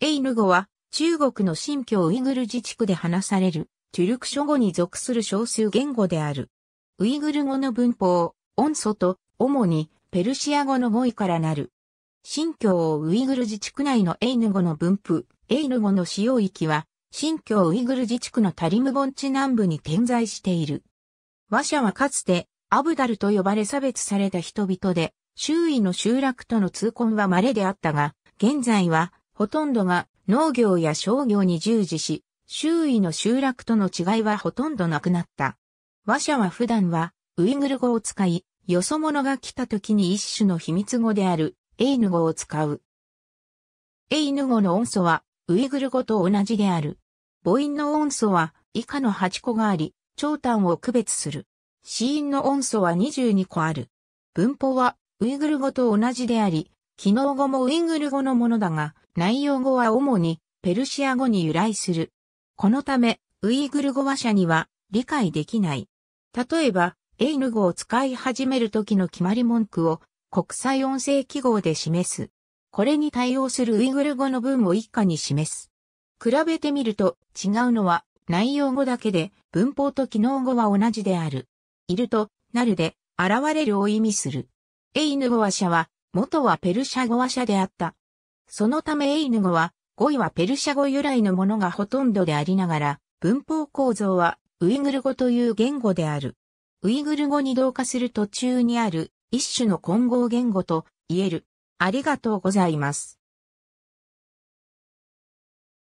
エイヌ語は中国の新疆ウイグル自治区で話されるチュルク諸語に属する少数言語である。ウイグル語の文法、音素と主にペルシア語の語彙からなる。新疆ウイグル自治区内のエイヌ語の分布、エイヌ語の使用域は新疆ウイグル自治区のタリム盆地南部に点在している。和社はかつてアブダルと呼ばれ差別された人々で、周囲の集落との通婚は稀であったが、現在はほとんどが農業や商業に従事し、周囲の集落との違いはほとんどなくなった。和社は普段はウイグル語を使い、よそ者が来た時に一種の秘密語であるエイヌ語を使う。エイヌ語の音素はウイグル語と同じである。母音の音素は以下の8個があり、長短を区別する。子音の音素は22個ある。文法はウイグル語と同じであり、機能語もウイグル語のものだが、内容語は主にペルシア語に由来する。このため、ウイグル語話者には理解できない。例えば、エイヌ語を使い始めるときの決まり文句を国際音声記号で示す。これに対応するウイグル語の文を以下に示す。比べてみると違うのは内容語だけで文法と機能語は同じである。いると、なるで現れるを意味する。エイヌ語話者は元はペルシャ語話者であった。そのためエイヌ語は、語彙はペルシャ語由来のものがほとんどでありながら、文法構造はウイグル語という言語である。ウイグル語に同化する途中にある一種の混合言語と言える。ありがとうございます。